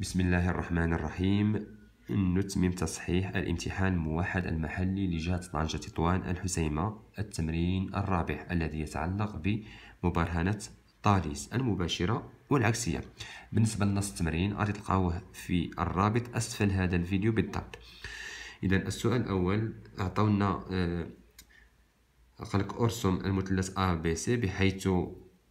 بسم الله الرحمن الرحيم نتمم تصحيح الامتحان الموحد المحلي لجهة طنجة تطوان الحسيمة التمرين الرابع الذي يتعلق بمبرهنة طاليس المباشرة والعكسية بالنسبة لنص التمرين غادي تلقاوه في الرابط أسفل هذا الفيديو بالضبط إذا السؤال الأول أعطونا آه، قالك أرسم المثلث ABC بحيث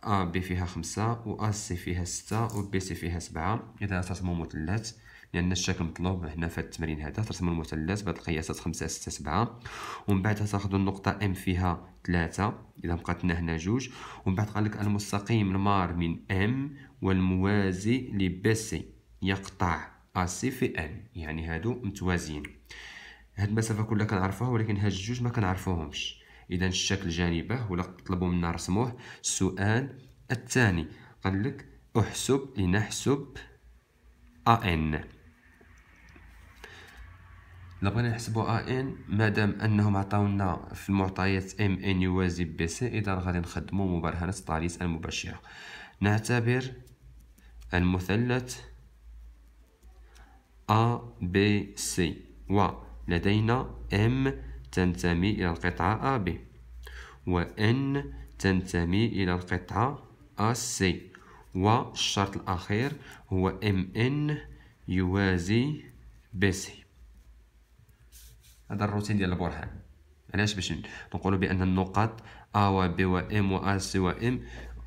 أ بي فيها خمسة و أ سي فيها ستة و بي سي فيها سبعة إذا ترسمو مثلث لأن الشكل مطلوب هنا في التمرين هذا ترسمو المثلث بهاد القياسات خمسة ستة سبعة ومن بعد تاخدو النقطة إم فيها ثلاثة إذا بقاتلنا هنا جوج ومن بعد قالك المستقيم المار من إم والموازي لبي سي يقطع ا سي في إن يعني هادو متوازيين هاد المسافة كلها كنعرفوها ولكن هاد الجوج ما كنعرفوهمش اذا الشكل جانبه ولا طلبوا منا رسموه السؤال الثاني قال لك احسب لنحسب ان الا بغينا نحسبوا ان مادام انهم عطاونا في المعطيات ام ان يوازي بي سي اذا غادي نخدموا مبرهنه طاليس المباشره نعتبر المثلث ا بي سي و لدينا ام تنتمي إلى القطعة AB N تنتمي إلى القطعة AC والشرط الأخير هو MN يوازي BC هذا الروتين ديال البرهان علاش باش نقولوا بأن النقط A و B و M و A C و M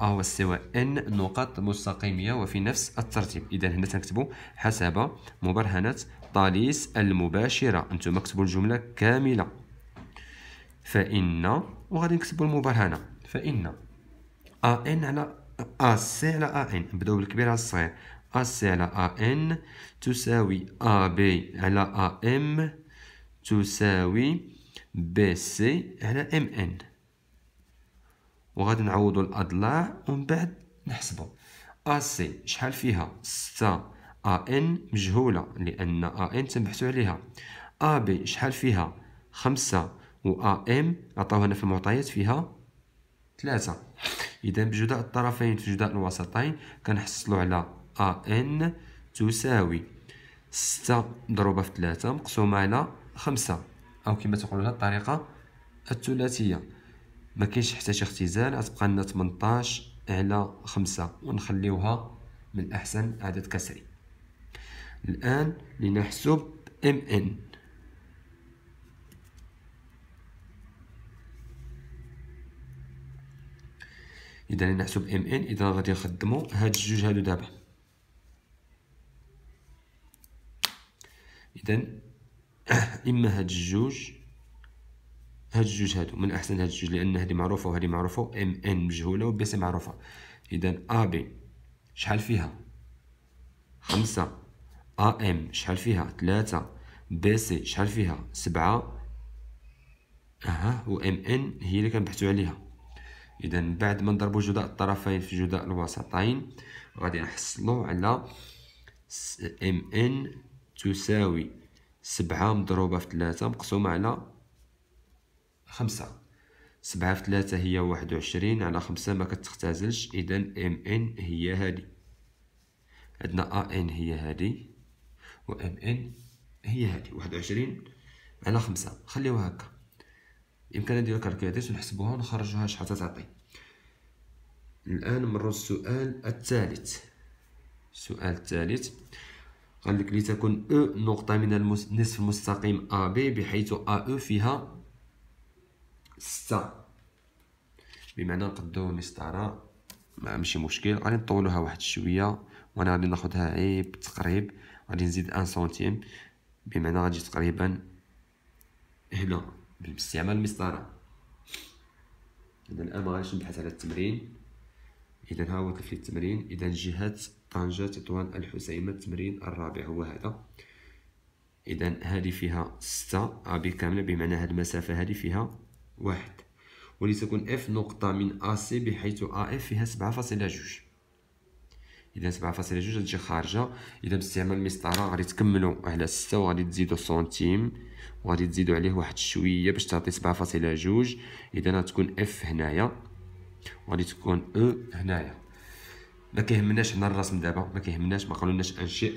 A و C و N نقط مستقيمية وفي نفس الترتيب إذا هنا تنكتبوا حسب مبرهنة طاليس المباشرة أنتم اكتبوا الجملة كاملة فإن وغادي نكتبوا المبرهنة فإن أ إن على أ سي على أ إن نبداو بالكبير على الصغير أ سي على أ إن تساوي أ بي على أ إم تساوي بي سي على إم إن وغادي نعوضوا الأضلاع ومن بعد نحسبوا أ سي شحال فيها ستة أ إن مجهولة لأن أ إن تنبحثوا عليها أ بي شحال فيها خمسة و ام عطاوها لنا في المعطيات فيها ثلاثة إذا بجداء الطرفين في جداء الوسطين كنحصلوا على ا ان تساوي ستة مضروبة في ثلاثة مقسومة على خمسة أو كما تقولوا لها الطريقة الثلاثية ما كاينش حتى شي اختزال غتبقى لنا 18 على خمسة ونخليوها من الأحسن عدد كسري الآن لنحسب ان اذا نحسب ام ان اذا غادي نخدمو هاد الجوج هادو دابا اذا اما هاد الجوج هاد الجوج هادو من احسن هاد الجوج لان هادي معروفه وهادي معروفه ام ان مجهوله وبي سي معروفه اذا ا بي شحال فيها خمسة ا ام شحال فيها ثلاثة بي سي شحال فيها سبعة اها و ام ان هي اللي كنبحثوا عليها اذا بعد ما نضربو جداء الطرفين في جداء الوسطين غادي نحصلو على ام ان تساوي سبعة مضروبة في تلاتة مقسومة على خمسة سبعة في تلاتة هي واحد وعشرين على خمسة ما كتختزلش إذا ام ان هي هادي عندنا ا ان هي هادي و ام ان هي هادي واحد وعشرين على خمسة خليوها هكا يمكن نديرو كالكولاتيس ونحسبوها ونخرجوها شحال تعطي الان نمرو السؤال الثالث السؤال الثالث قال لك لتكن او نقطة من النصف المستقيم ا بي بحيث ا او فيها ستة بمعنى نقدو مسطرة ما ماشي مشكل غادي نطولوها واحد شوية وانا غادي ناخدها عيب تقريب غادي نزيد ان سنتيم بمعنى غادي تقريبا هنا باستعمال المسطره اذا الان غادي نبحث على التمرين اذا ها هو تلفيت التمرين اذا جهه طنجه تطوان الحسيمه التمرين الرابع هو هذا اذا هذه فيها ستة ابي كامله بمعنى هذه المسافه هذه فيها واحد ولتكن اف نقطه من ا سي بحيث ا اف فيها سبعة فاصلة جوج اذا 7.2 غتجي خارجه اذا باستعمال المسطره غادي تكملوا على 6 وغادي تزيدوا سنتيم وغادي تزيدوا عليه واحد شويه باش تعطي 7.2 اذا غتكون اف هنايا وغادي تكون او e هنايا ما كيهمناش هنا الرسم دابا ما كيهمناش ما قالولناش انشئ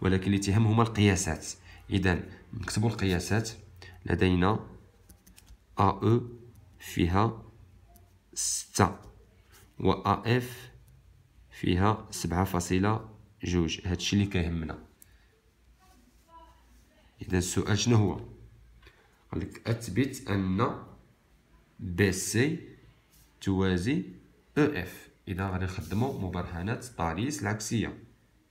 ولكن اللي تهم هما القياسات اذا نكتبوا القياسات لدينا ا او e فيها 6 و ا اف فيها سبعة فاصلة جوج هادشي اللي كيهمنا اذا السؤال شنو هو قالك اثبت ان بي سي توازي او e اف اذا غادي نخدمو مبرهنات طاليس العكسيه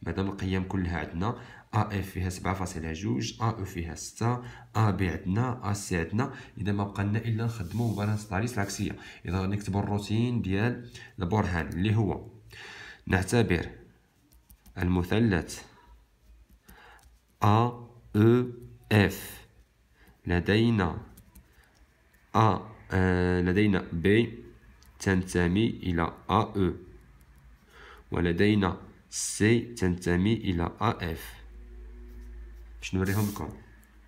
مادام القيم كلها عندنا ا اف فيها سبعة فاصلة جوج ا او فيها ستة ا بي عندنا ا سي عندنا اذا ما بقالنا الا نخدمو مبرهنات طاليس العكسيه اذا غنكتبو الروتين ديال البرهان اللي هو نعتبر المثلث ا E اف لدينا A آه لدينا B تنتمي إلى AE ولدينا C تنتمي إلى AF باش نوريهم لكم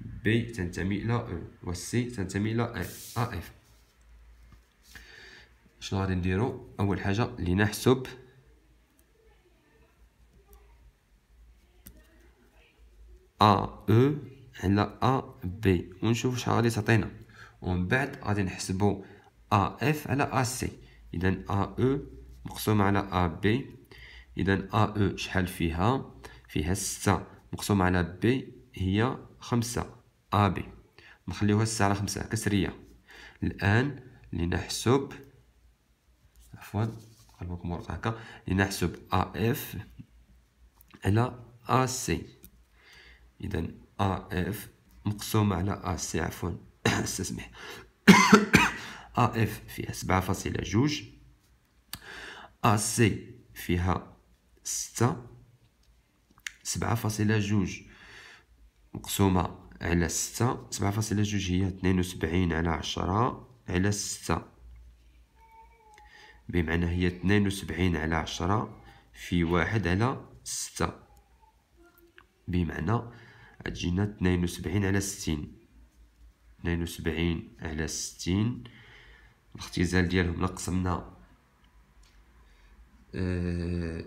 B تنتمي إلى E و C تنتمي إلى AF شنو غادي نديرو أول حاجة لنحسب ا او على ا بي ونشوف شحال غادي تعطينا ومن بعد غادي نحسبو ا اف على ا سي اذا A او e مقسومه على ا بي اذا A او e شحال فيها فيها ستة مقسومه على بي هي خمسة ا بي نخليوها ستة على خمسة كسريه الان لنحسب عفوا قلبكم ورقه هكا لنحسب ا اف على ا سي اذا اف مقسومه على ا عفوا استسمح اف فيها سبعة فاصلة جوج سي فيها ستة سبعة فاصلة جوج مقسومة على ستة سبعة فاصلة جوج هي اثنين وسبعين على عشرة على ستة بمعنى هي اثنين وسبعين على عشرة في واحد على ستة بمعنى غتجينا اثنين وسبعين على ستين اثنين وسبعين على ستين الاختزال ديالهم لقسمنا أه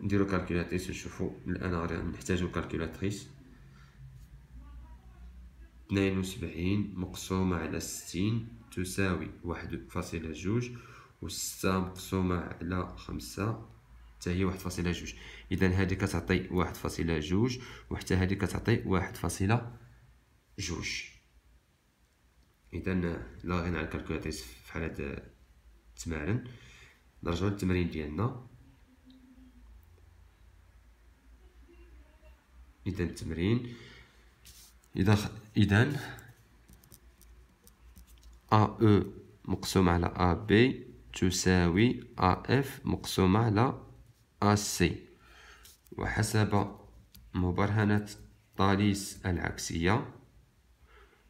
نديرو كالكولاتريس نشوفو الان غنحتاجو نحتاجو اثنين وسبعين مقسومة على ستين تساوي واحد فاصلة جوج وستة مقسومة على خمسة هي واحد فاصلة جوج اذا هذه كتعطي واحد فاصلة جوج وحتى هذه كتعطي واحد فاصلة جوج اذا لا غنى على الكالكولاتريس في حالة التمارين نرجعو للتمرين ديالنا اذا التمرين اذا اذا ا او مقسوم على ا بي تساوي ا اف مقسومة على AC وحسب مبرهنة طاليس العكسية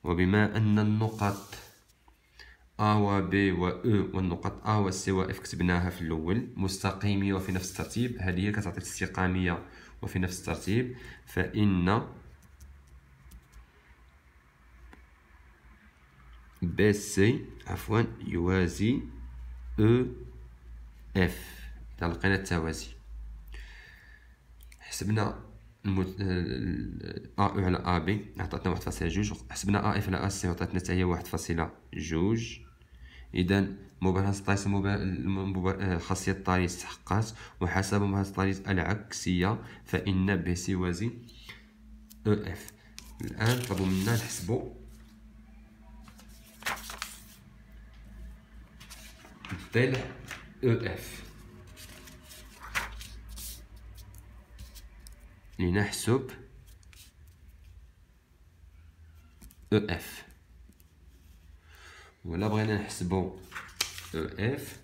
وبما أن النقط A و B و E والنقط A و C و F كتبناها في الأول مستقيمية وفي نفس الترتيب هذه هي كتعطي الاستقامية وفي نفس الترتيب فإن BC عفوا يوازي E F تلقينا التوازي حسبنا المت... ا آه، او آه، على ا آه، بي عطاتنا واحد فاصلة جوج حسبنا ا اف على ا سي عطاتنا حتى هي واحد فاصلة جوج اذا مباراة طاريس المبار... خاصية طاريس تحققت وحسب مباراة طاريس العكسية فإن ب وازي او اف الآن طلبوا منا نحسبو الضلع او اف لنحسب او e اف ولا بغينا نحسبو او e اف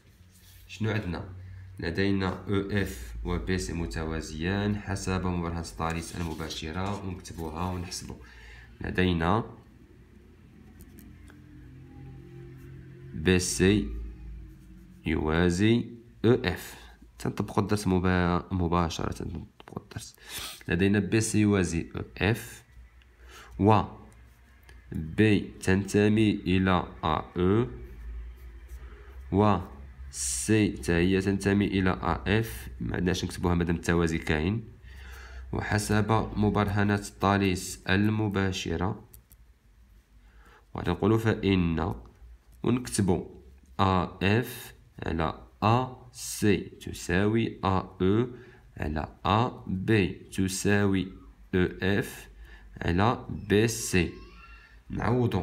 شنو عندنا لدينا او e اف و بي سي متوازيان حسب مبرهن ستاريس المباشره ونكتبوها ونحسبو لدينا بي سي يوازي او اف تنطبقو الدرس مباشره ووترز لدينا بي سيوازي اف و بي تنتمي إلى أ أو e و سي حتى هي تنتمي إلى أ اف ما عندناش نكتبوها مادام التوازي كاين وحسب مبرهنات طاليس المباشرة ونقول فإن ونكتبو أ اف على أ سي تساوي أ أو e على A B تساوي e, F على BC نعوضو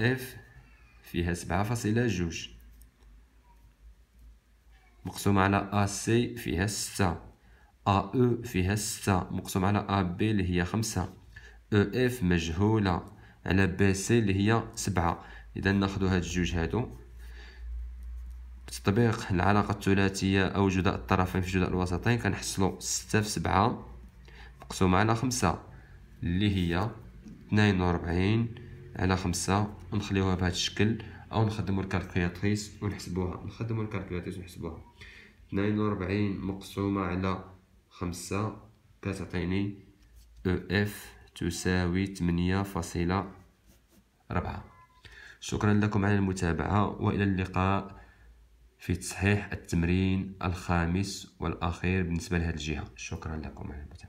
F فيها سبعة فاصلة جوج مقسوم على C فيها ستة E فيها ستة مقسوم على B اللي هي خمسة F مجهولة على C اللي هي سبعة إذا ناخدو هاد الجوج هادو تطبيق العلاقة الثلاثية أو جداء الطرفين في جداء الوسطين كنحصلو ستة في سبعة مقسومة على خمسة اللي هي اثنين وربعين على خمسة ونخليوها بهاد الشكل أو نخدمو الكالكولاتريس ونحسبوها نخدمو الكالكولاتريس ونحسبوها اثنين وربعين مقسومة على خمسة كتعطيني او e اف تساوي تمنية فاصلة ربعة شكرا لكم على المتابعة وإلى اللقاء في تصحيح التمرين الخامس والأخير بالنسبة لهذه الجهة شكرا لكم على المتابعة